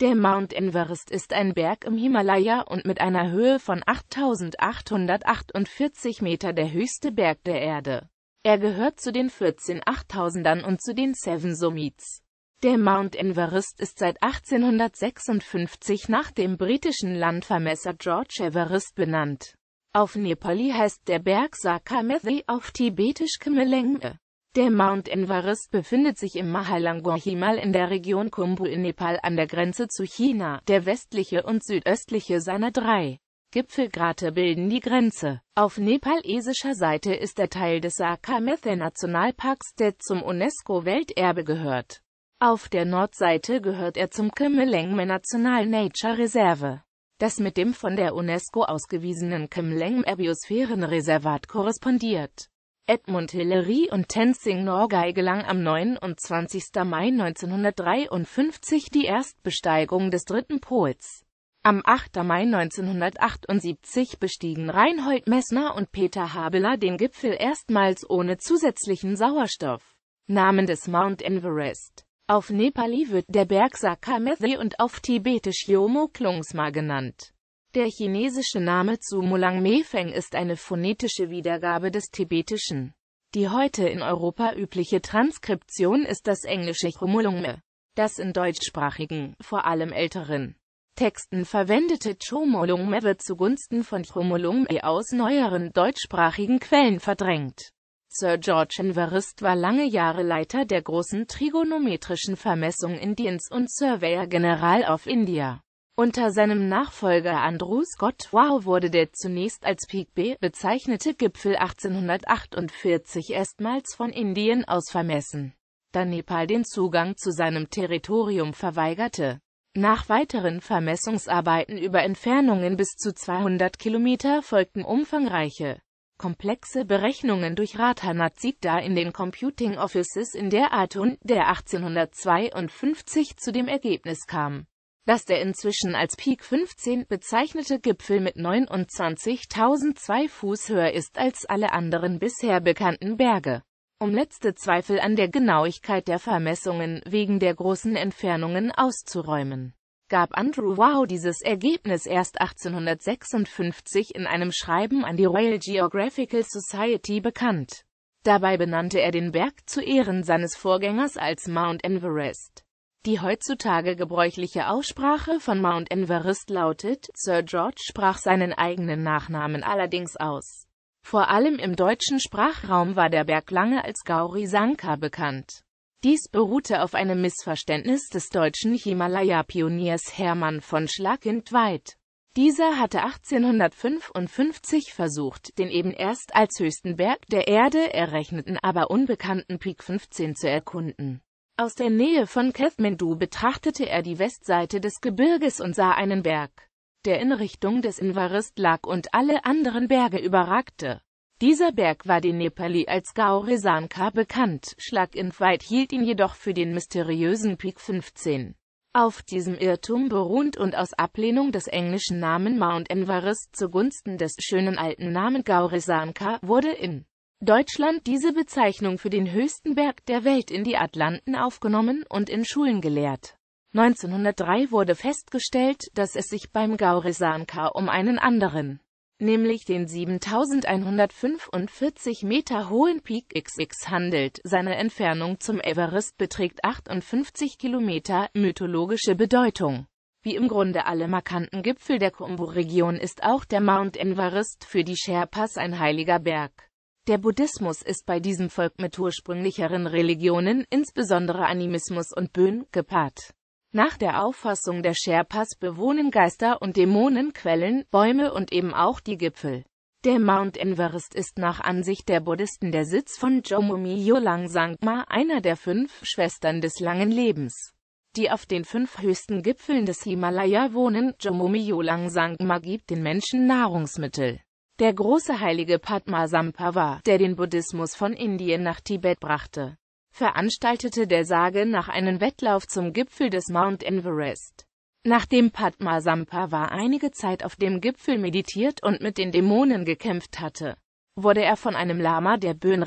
Der Mount Everest ist ein Berg im Himalaya und mit einer Höhe von 8848 Meter der höchste Berg der Erde. Er gehört zu den 14 Achttausendern und zu den Seven Summits. Der Mount Everest ist seit 1856 nach dem britischen Landvermesser George Everest benannt. Auf Nepali heißt der Berg Sakha auf Tibetisch Kemmelenge. Der Mount Everest befindet sich im Mahalangor Himal in der Region Kumbu in Nepal an der Grenze zu China. Der westliche und südöstliche seiner drei Gipfelkrater bilden die Grenze. Auf nepalesischer Seite ist er Teil des Sakamethai-Nationalparks, der zum UNESCO-Welterbe gehört. Auf der Nordseite gehört er zum Kimmelengme National Nature Reserve, das mit dem von der UNESCO ausgewiesenen Kimmelengme Biosphärenreservat korrespondiert. Edmund Hillary und Tenzing Norgay gelang am 29. Mai 1953 die Erstbesteigung des dritten Pols. Am 8. Mai 1978 bestiegen Reinhold Messner und Peter Habeler den Gipfel erstmals ohne zusätzlichen Sauerstoff. Namen des Mount Everest. Auf Nepali wird der Berg Sakamese und auf Tibetisch Yomo Klungsma genannt. Der chinesische Name zu Mulang Mefeng ist eine phonetische Wiedergabe des tibetischen. Die heute in Europa übliche Transkription ist das englische Me. Das in deutschsprachigen, vor allem älteren Texten verwendete Me wird zugunsten von Me aus neueren deutschsprachigen Quellen verdrängt. Sir George Inverist war lange Jahre Leiter der großen trigonometrischen Vermessung Indiens und Surveyor-General auf India. Unter seinem Nachfolger Andrew Scott Wow wurde der zunächst als Peak B bezeichnete Gipfel 1848 erstmals von Indien aus vermessen, da Nepal den Zugang zu seinem Territorium verweigerte. Nach weiteren Vermessungsarbeiten über Entfernungen bis zu 200 Kilometer folgten umfangreiche, komplexe Berechnungen durch Radhanat Sikdar in den Computing Offices in der Art und der 1852 zu dem Ergebnis kam dass der inzwischen als Peak 15 bezeichnete Gipfel mit 29.002 Fuß höher ist als alle anderen bisher bekannten Berge. Um letzte Zweifel an der Genauigkeit der Vermessungen wegen der großen Entfernungen auszuräumen, gab Andrew Wow dieses Ergebnis erst 1856 in einem Schreiben an die Royal Geographical Society bekannt. Dabei benannte er den Berg zu Ehren seines Vorgängers als Mount Everest. Die heutzutage gebräuchliche Aussprache von Mount Everest lautet, Sir George sprach seinen eigenen Nachnamen allerdings aus. Vor allem im deutschen Sprachraum war der Berg lange als Gauri Sankar bekannt. Dies beruhte auf einem Missverständnis des deutschen Himalaya-Pioniers Hermann von Schlackendweit. Dieser hatte 1855 versucht, den eben erst als höchsten Berg der Erde errechneten, aber unbekannten Peak 15 zu erkunden. Aus der Nähe von Kathmandu betrachtete er die Westseite des Gebirges und sah einen Berg, der in Richtung des Invarist lag und alle anderen Berge überragte. Dieser Berg war den Nepali als Gauri Sanka bekannt, schlagentweit hielt ihn jedoch für den mysteriösen Peak 15. Auf diesem Irrtum beruht und aus Ablehnung des englischen Namen Mount Invarist zugunsten des schönen alten Namen Gaurisanka wurde in Deutschland diese Bezeichnung für den höchsten Berg der Welt in die Atlanten aufgenommen und in Schulen gelehrt. 1903 wurde festgestellt, dass es sich beim Gaurisankar um einen anderen, nämlich den 7145 Meter hohen Peak XX handelt. Seine Entfernung zum Everest beträgt 58 Kilometer, mythologische Bedeutung. Wie im Grunde alle markanten Gipfel der Kumbu-Region ist auch der Mount Everest für die Sherpas ein heiliger Berg. Der Buddhismus ist bei diesem Volk mit ursprünglicheren Religionen, insbesondere Animismus und Bön, gepaart. Nach der Auffassung der Sherpas bewohnen Geister und Dämonen Quellen, Bäume und eben auch die Gipfel. Der Mount Everest ist nach Ansicht der Buddhisten der Sitz von Jomumi Yolang Sangma, einer der fünf Schwestern des langen Lebens, die auf den fünf höchsten Gipfeln des Himalaya wohnen. Jomumi Yolang Sangma gibt den Menschen Nahrungsmittel der große heilige Padmasamphava, der den Buddhismus von Indien nach Tibet brachte, veranstaltete der Sage nach einen Wettlauf zum Gipfel des Mount Everest. Nachdem Padmasamphava einige Zeit auf dem Gipfel meditiert und mit den Dämonen gekämpft hatte, wurde er von einem Lama der böen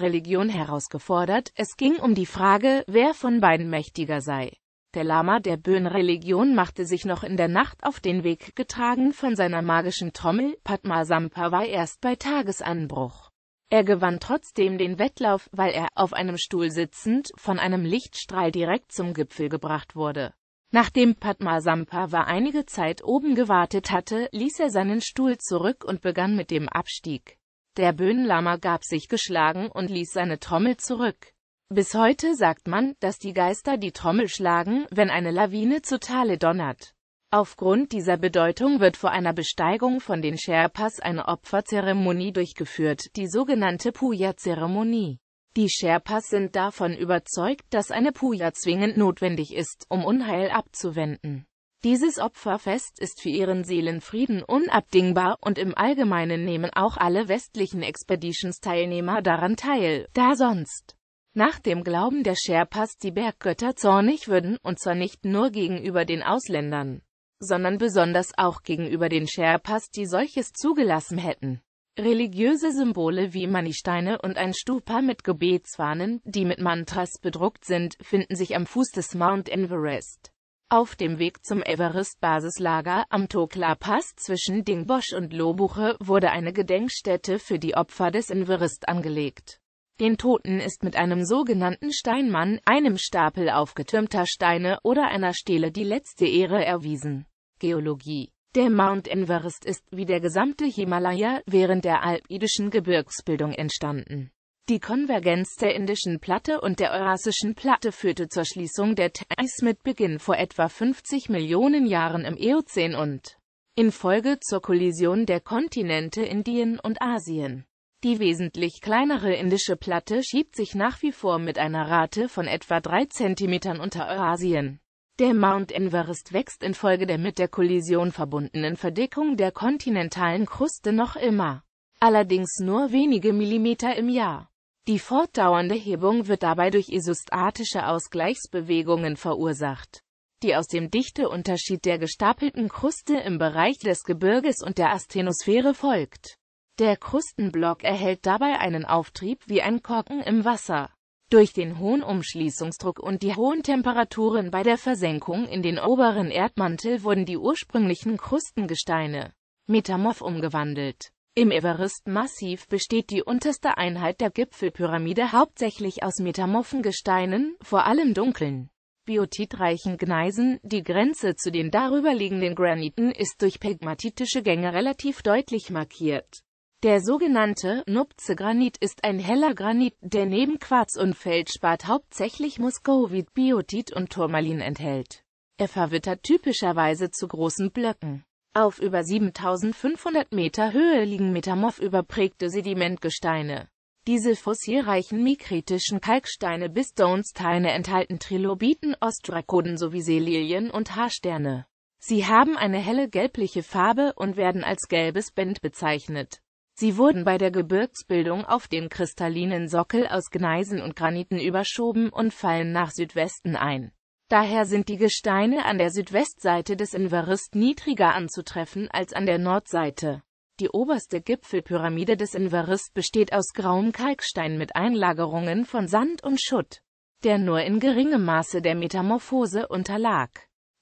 herausgefordert, es ging um die Frage, wer von beiden mächtiger sei. Der Lama der Böen-Religion machte sich noch in der Nacht auf den Weg, getragen von seiner magischen Trommel, Padmasampava erst bei Tagesanbruch. Er gewann trotzdem den Wettlauf, weil er, auf einem Stuhl sitzend, von einem Lichtstrahl direkt zum Gipfel gebracht wurde. Nachdem Padmasampava einige Zeit oben gewartet hatte, ließ er seinen Stuhl zurück und begann mit dem Abstieg. Der Böhnlama gab sich geschlagen und ließ seine Trommel zurück. Bis heute sagt man, dass die Geister die Trommel schlagen, wenn eine Lawine zu Tale donnert. Aufgrund dieser Bedeutung wird vor einer Besteigung von den Sherpas eine Opferzeremonie durchgeführt, die sogenannte Puja-Zeremonie. Die Sherpas sind davon überzeugt, dass eine Puja zwingend notwendig ist, um Unheil abzuwenden. Dieses Opferfest ist für ihren Seelenfrieden unabdingbar und im Allgemeinen nehmen auch alle westlichen Expeditions-Teilnehmer daran teil, da sonst nach dem Glauben der Sherpas die Berggötter zornig würden, und zwar nicht nur gegenüber den Ausländern, sondern besonders auch gegenüber den Sherpas, die solches zugelassen hätten. Religiöse Symbole wie Manisteine und ein Stupa mit Gebetswahnen, die mit Mantras bedruckt sind, finden sich am Fuß des Mount Everest. Auf dem Weg zum Everest-Basislager am Tokla-Pass zwischen Dingbosch und Lobuche wurde eine Gedenkstätte für die Opfer des Everest angelegt. Den Toten ist mit einem sogenannten Steinmann, einem Stapel aufgetürmter Steine oder einer Stele die letzte Ehre erwiesen. Geologie Der Mount Everest ist, wie der gesamte Himalaya, während der alpidischen Gebirgsbildung entstanden. Die Konvergenz der indischen Platte und der eurasischen Platte führte zur Schließung der Thais mit Beginn vor etwa 50 Millionen Jahren im Eozän und infolge zur Kollision der Kontinente Indien und Asien. Die wesentlich kleinere indische Platte schiebt sich nach wie vor mit einer Rate von etwa 3 cm unter Eurasien. Der Mount Everest wächst infolge der mit der Kollision verbundenen Verdickung der kontinentalen Kruste noch immer, allerdings nur wenige Millimeter im Jahr. Die fortdauernde Hebung wird dabei durch isostatische Ausgleichsbewegungen verursacht, die aus dem Dichteunterschied der gestapelten Kruste im Bereich des Gebirges und der Asthenosphäre folgt. Der Krustenblock erhält dabei einen Auftrieb wie ein Korken im Wasser. Durch den hohen Umschließungsdruck und die hohen Temperaturen bei der Versenkung in den oberen Erdmantel wurden die ursprünglichen Krustengesteine metamorph umgewandelt. Im Everest-Massiv besteht die unterste Einheit der Gipfelpyramide hauptsächlich aus metamorphen Gesteinen, vor allem dunklen, biotitreichen Gneisen. Die Grenze zu den darüber liegenden Graniten ist durch pegmatitische Gänge relativ deutlich markiert. Der sogenannte Nupze-Granit ist ein heller Granit, der neben Quarz und Feldspat hauptsächlich Muskovit, Biotit und Turmalin enthält. Er verwittert typischerweise zu großen Blöcken. Auf über 7500 Meter Höhe liegen metamorph-überprägte Sedimentgesteine. Diese fossilreichen mikritischen Kalksteine bis Stonesteine enthalten Trilobiten, Ostrakoden sowie Seelilien und Haarsterne. Sie haben eine helle gelbliche Farbe und werden als gelbes Band bezeichnet. Sie wurden bei der Gebirgsbildung auf den kristallinen Sockel aus Gneisen und Graniten überschoben und fallen nach Südwesten ein. Daher sind die Gesteine an der Südwestseite des Inverist niedriger anzutreffen als an der Nordseite. Die oberste Gipfelpyramide des Inverist besteht aus grauem Kalkstein mit Einlagerungen von Sand und Schutt, der nur in geringem Maße der Metamorphose unterlag.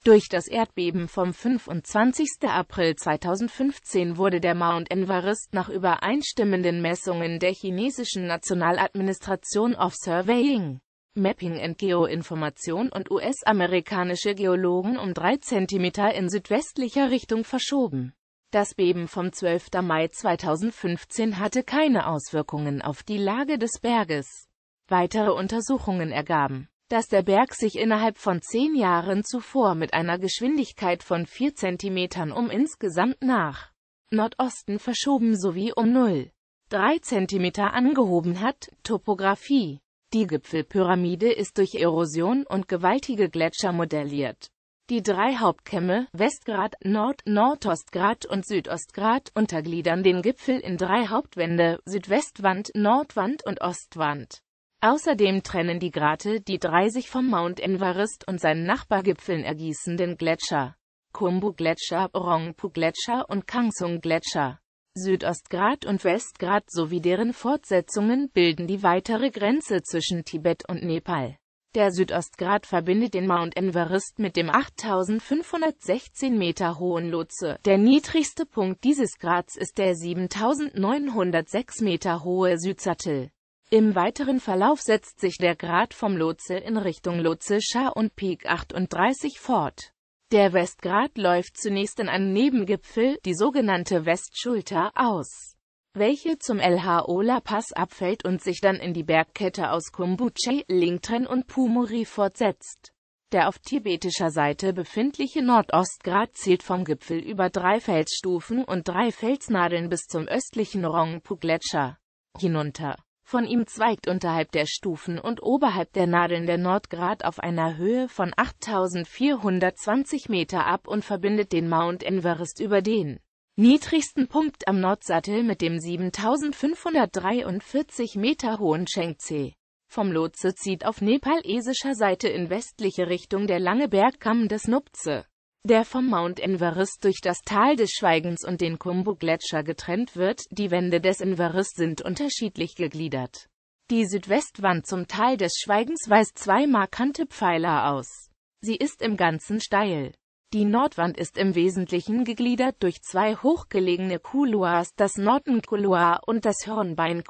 Durch das Erdbeben vom 25. April 2015 wurde der Mount Everest nach übereinstimmenden Messungen der chinesischen Nationaladministration of Surveying, Mapping and Geoinformation und US-amerikanische Geologen um 3 cm in südwestlicher Richtung verschoben. Das Beben vom 12. Mai 2015 hatte keine Auswirkungen auf die Lage des Berges. Weitere Untersuchungen ergaben dass der Berg sich innerhalb von zehn Jahren zuvor mit einer Geschwindigkeit von 4 cm um insgesamt nach Nordosten verschoben sowie um 0,3 cm angehoben hat. Topographie Die Gipfelpyramide ist durch Erosion und gewaltige Gletscher modelliert. Die drei Hauptkämme, Westgrad, Nord, Nordostgrad und Südostgrad, untergliedern den Gipfel in drei Hauptwände, Südwestwand, Nordwand und Ostwand. Außerdem trennen die Grate die drei sich vom Mount Everest und seinen Nachbargipfeln ergießenden Gletscher. Kumbu-Gletscher, rongpu gletscher und Kangsung-Gletscher. Südostgrat und Westgrat sowie deren Fortsetzungen bilden die weitere Grenze zwischen Tibet und Nepal. Der Südostgrat verbindet den Mount Everest mit dem 8516 Meter hohen Lhotse. Der niedrigste Punkt dieses Grats ist der 7906 Meter hohe Südsattel. Im weiteren Verlauf setzt sich der Grat vom Lotse in Richtung Lotse Schar und Peak 38 fort. Der Westgrat läuft zunächst in einen Nebengipfel, die sogenannte Westschulter, aus, welche zum LH-Ola-Pass abfällt und sich dann in die Bergkette aus Kumbuche, Lingtren und Pumori fortsetzt. Der auf tibetischer Seite befindliche Nordostgrat zielt vom Gipfel über drei Felsstufen und drei Felsnadeln bis zum östlichen Rongpu-Gletscher hinunter von ihm zweigt unterhalb der Stufen und oberhalb der Nadeln der Nordgrat auf einer Höhe von 8420 Meter ab und verbindet den Mount Everest über den niedrigsten Punkt am Nordsattel mit dem 7543 Meter hohen Shengtse. Vom Lotse zieht auf nepalesischer Seite in westliche Richtung der lange Bergkamm des Nubze der vom Mount Everest durch das Tal des Schweigens und den Kumbu-Gletscher getrennt wird. Die Wände des Everest sind unterschiedlich gegliedert. Die Südwestwand zum Tal des Schweigens weist zwei markante Pfeiler aus. Sie ist im Ganzen steil. Die Nordwand ist im Wesentlichen gegliedert durch zwei hochgelegene Couloirs, das Norton-Couloir und das hornbein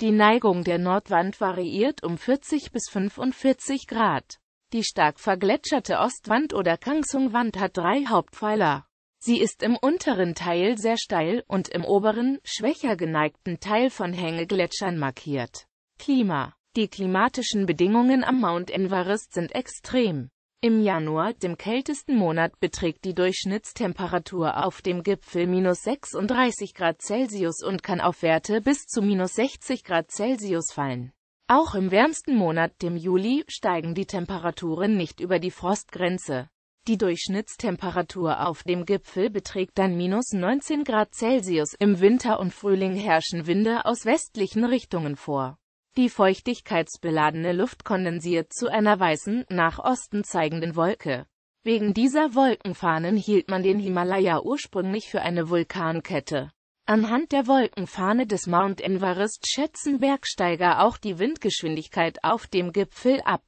Die Neigung der Nordwand variiert um 40 bis 45 Grad. Die stark vergletscherte Ostwand oder Kangsung-Wand hat drei Hauptpfeiler. Sie ist im unteren Teil sehr steil und im oberen, schwächer geneigten Teil von Hängegletschern markiert. Klima Die klimatischen Bedingungen am Mount Everest sind extrem. Im Januar, dem kältesten Monat, beträgt die Durchschnittstemperatur auf dem Gipfel minus 36 Grad Celsius und kann auf Werte bis zu minus 60 Grad Celsius fallen. Auch im wärmsten Monat, dem Juli, steigen die Temperaturen nicht über die Frostgrenze. Die Durchschnittstemperatur auf dem Gipfel beträgt dann minus 19 Grad Celsius. Im Winter und Frühling herrschen Winde aus westlichen Richtungen vor. Die feuchtigkeitsbeladene Luft kondensiert zu einer weißen, nach Osten zeigenden Wolke. Wegen dieser Wolkenfahnen hielt man den Himalaya ursprünglich für eine Vulkankette. Anhand der Wolkenfahne des Mount Everest schätzen Bergsteiger auch die Windgeschwindigkeit auf dem Gipfel ab.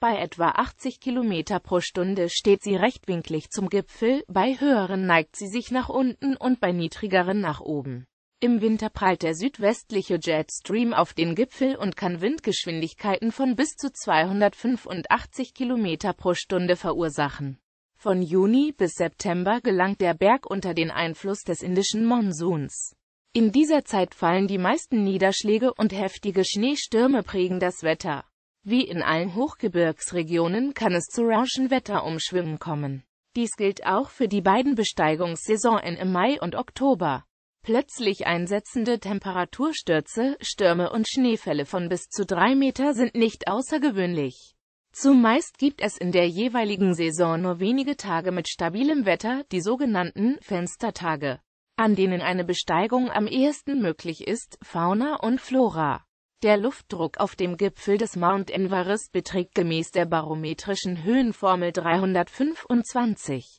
Bei etwa 80 km pro Stunde steht sie rechtwinklig zum Gipfel, bei höheren neigt sie sich nach unten und bei niedrigeren nach oben. Im Winter prallt der südwestliche Jetstream auf den Gipfel und kann Windgeschwindigkeiten von bis zu 285 km pro Stunde verursachen. Von Juni bis September gelangt der Berg unter den Einfluss des indischen Monsuns. In dieser Zeit fallen die meisten Niederschläge und heftige Schneestürme prägen das Wetter. Wie in allen Hochgebirgsregionen kann es zu rauschen Wetterumschwüngen kommen. Dies gilt auch für die beiden Besteigungssaisonen im Mai und Oktober. Plötzlich einsetzende Temperaturstürze, Stürme und Schneefälle von bis zu drei Meter sind nicht außergewöhnlich. Zumeist gibt es in der jeweiligen Saison nur wenige Tage mit stabilem Wetter, die sogenannten Fenstertage, an denen eine Besteigung am ehesten möglich ist, Fauna und Flora. Der Luftdruck auf dem Gipfel des Mount Everest beträgt gemäß der barometrischen Höhenformel 325,4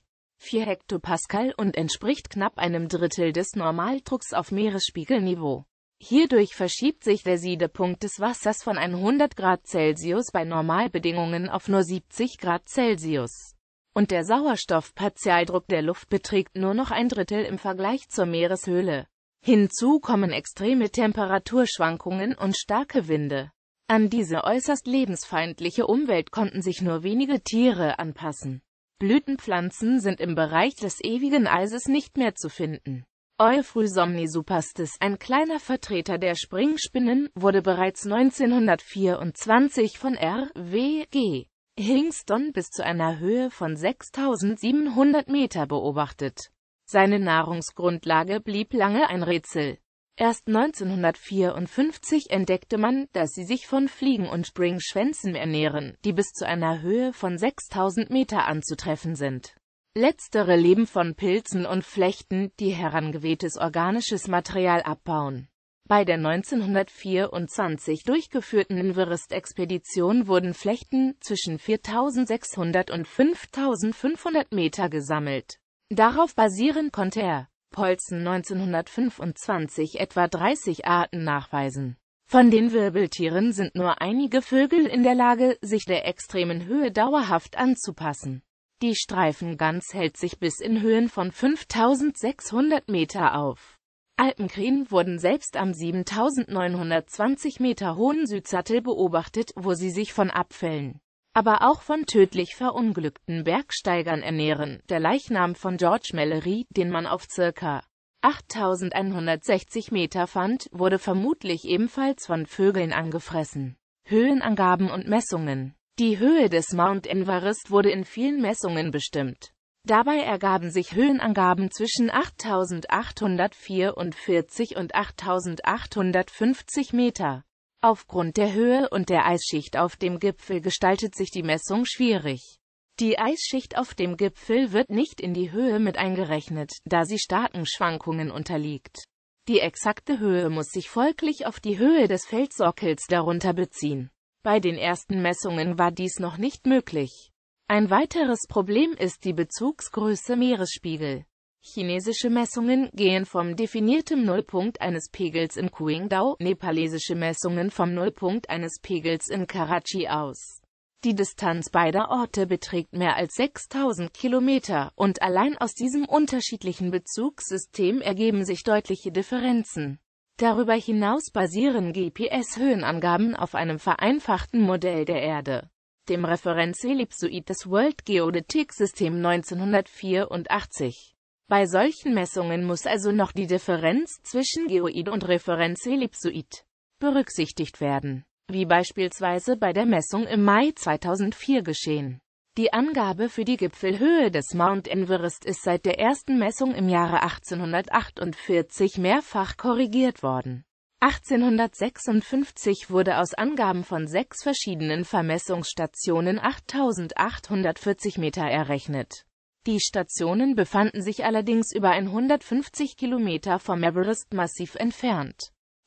Hektopascal und entspricht knapp einem Drittel des Normaldrucks auf Meeresspiegelniveau. Hierdurch verschiebt sich der Siedepunkt des Wassers von 100 Grad Celsius bei Normalbedingungen auf nur 70 Grad Celsius. Und der Sauerstoffpartialdruck der Luft beträgt nur noch ein Drittel im Vergleich zur Meereshöhle. Hinzu kommen extreme Temperaturschwankungen und starke Winde. An diese äußerst lebensfeindliche Umwelt konnten sich nur wenige Tiere anpassen. Blütenpflanzen sind im Bereich des ewigen Eises nicht mehr zu finden. Euphrosamnisupastis, ein kleiner Vertreter der Springspinnen, wurde bereits 1924 von R. W. G. Hingston bis zu einer Höhe von 6700 Meter beobachtet. Seine Nahrungsgrundlage blieb lange ein Rätsel. Erst 1954 entdeckte man, dass sie sich von Fliegen und Springschwänzen ernähren, die bis zu einer Höhe von 6000 Meter anzutreffen sind Letztere leben von Pilzen und Flechten, die herangewehtes organisches Material abbauen. Bei der 1924 durchgeführten inverest expedition wurden Flechten zwischen 4600 und 5500 Meter gesammelt. Darauf basierend konnte er Polzen 1925 etwa 30 Arten nachweisen. Von den Wirbeltieren sind nur einige Vögel in der Lage, sich der extremen Höhe dauerhaft anzupassen. Die Streifengans hält sich bis in Höhen von 5600 Meter auf. Alpenkrähen wurden selbst am 7920 Meter hohen Südsattel beobachtet, wo sie sich von Abfällen, aber auch von tödlich verunglückten Bergsteigern ernähren. Der Leichnam von George Mallory, den man auf circa 8160 Meter fand, wurde vermutlich ebenfalls von Vögeln angefressen. Höhenangaben und Messungen die Höhe des Mount Everest wurde in vielen Messungen bestimmt. Dabei ergaben sich Höhenangaben zwischen 8844 und 8850 Meter. Aufgrund der Höhe und der Eisschicht auf dem Gipfel gestaltet sich die Messung schwierig. Die Eisschicht auf dem Gipfel wird nicht in die Höhe mit eingerechnet, da sie starken Schwankungen unterliegt. Die exakte Höhe muss sich folglich auf die Höhe des Feldsockels darunter beziehen. Bei den ersten Messungen war dies noch nicht möglich. Ein weiteres Problem ist die Bezugsgröße Meeresspiegel. Chinesische Messungen gehen vom definierten Nullpunkt eines Pegels in Qingdao, nepalesische Messungen vom Nullpunkt eines Pegels in Karachi aus. Die Distanz beider Orte beträgt mehr als 6000 Kilometer, und allein aus diesem unterschiedlichen Bezugssystem ergeben sich deutliche Differenzen. Darüber hinaus basieren GPS-Höhenangaben auf einem vereinfachten Modell der Erde, dem Referenzellipsoid des World Geodetic System 1984. Bei solchen Messungen muss also noch die Differenz zwischen Geoid und Referenzellipsoid berücksichtigt werden, wie beispielsweise bei der Messung im Mai 2004 geschehen die Angabe für die Gipfelhöhe des Mount Everest ist seit der ersten Messung im Jahre 1848 mehrfach korrigiert worden. 1856 wurde aus Angaben von sechs verschiedenen Vermessungsstationen 8840 Meter errechnet. Die Stationen befanden sich allerdings über 150 Kilometer vom Everest-Massiv entfernt,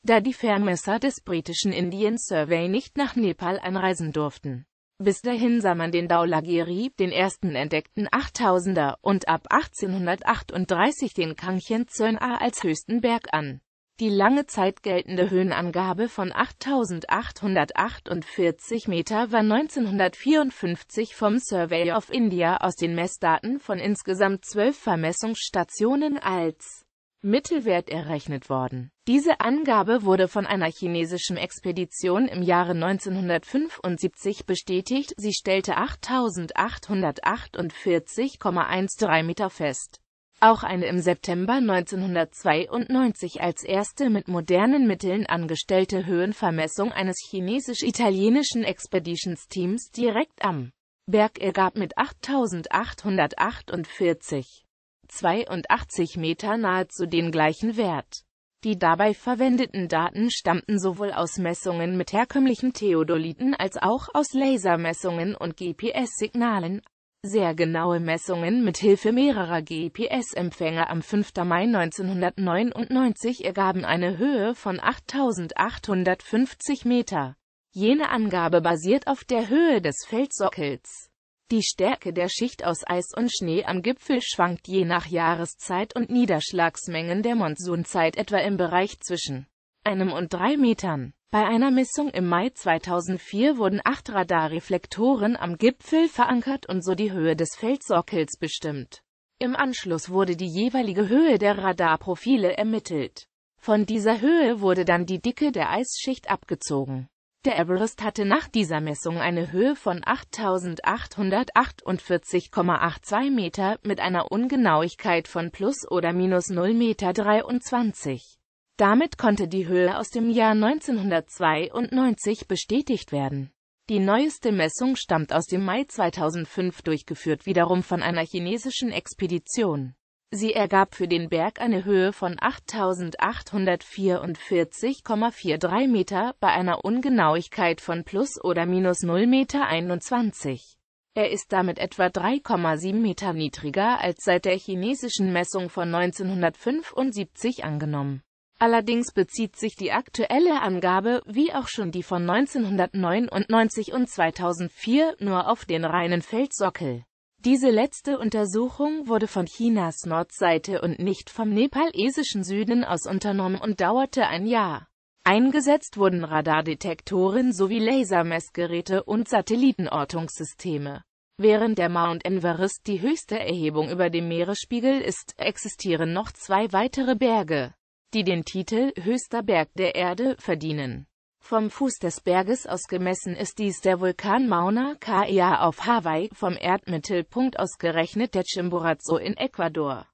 da die Vermesser des britischen Indian Survey nicht nach Nepal einreisen durften. Bis dahin sah man den Daulagiri, den ersten entdeckten 8000er, und ab 1838 den Kangchen Zön'a als höchsten Berg an. Die lange Zeit geltende Höhenangabe von 8848 Meter war 1954 vom Survey of India aus den Messdaten von insgesamt zwölf Vermessungsstationen als Mittelwert errechnet worden. Diese Angabe wurde von einer chinesischen Expedition im Jahre 1975 bestätigt, sie stellte 8848,13 Meter fest. Auch eine im September 1992 als erste mit modernen Mitteln angestellte Höhenvermessung eines chinesisch-italienischen Expeditionsteams direkt am Berg ergab mit 8848 82 Meter nahezu den gleichen Wert. Die dabei verwendeten Daten stammten sowohl aus Messungen mit herkömmlichen Theodoliten als auch aus Lasermessungen und GPS-Signalen. Sehr genaue Messungen mit Hilfe mehrerer GPS-Empfänger am 5. Mai 1999 ergaben eine Höhe von 8850 Meter. Jene Angabe basiert auf der Höhe des Feldsockels. Die Stärke der Schicht aus Eis und Schnee am Gipfel schwankt je nach Jahreszeit und Niederschlagsmengen der Monsunzeit etwa im Bereich zwischen einem und drei Metern. Bei einer Messung im Mai 2004 wurden acht Radarreflektoren am Gipfel verankert und so die Höhe des Felssockels bestimmt. Im Anschluss wurde die jeweilige Höhe der Radarprofile ermittelt. Von dieser Höhe wurde dann die Dicke der Eisschicht abgezogen der Everest hatte nach dieser Messung eine Höhe von 8.848,82 Meter mit einer Ungenauigkeit von plus oder minus 0,23 Meter. Damit konnte die Höhe aus dem Jahr 1992 bestätigt werden. Die neueste Messung stammt aus dem Mai 2005 durchgeführt wiederum von einer chinesischen Expedition Sie ergab für den Berg eine Höhe von 8.844,43 Meter bei einer Ungenauigkeit von plus oder minus 0,21 Meter. Er ist damit etwa 3,7 Meter niedriger als seit der chinesischen Messung von 1975 angenommen. Allerdings bezieht sich die aktuelle Angabe, wie auch schon die von 1999 und 2004, nur auf den reinen Feldsockel diese letzte Untersuchung wurde von Chinas Nordseite und nicht vom nepalesischen Süden aus unternommen und dauerte ein Jahr. Eingesetzt wurden Radardetektoren sowie Lasermessgeräte und Satellitenortungssysteme. Während der Mount Everest die höchste Erhebung über dem Meeresspiegel ist, existieren noch zwei weitere Berge, die den Titel höchster Berg der Erde verdienen vom Fuß des Berges aus gemessen ist dies der Vulkan Mauna Kea auf Hawaii, vom Erdmittelpunkt aus gerechnet der Chimborazo in Ecuador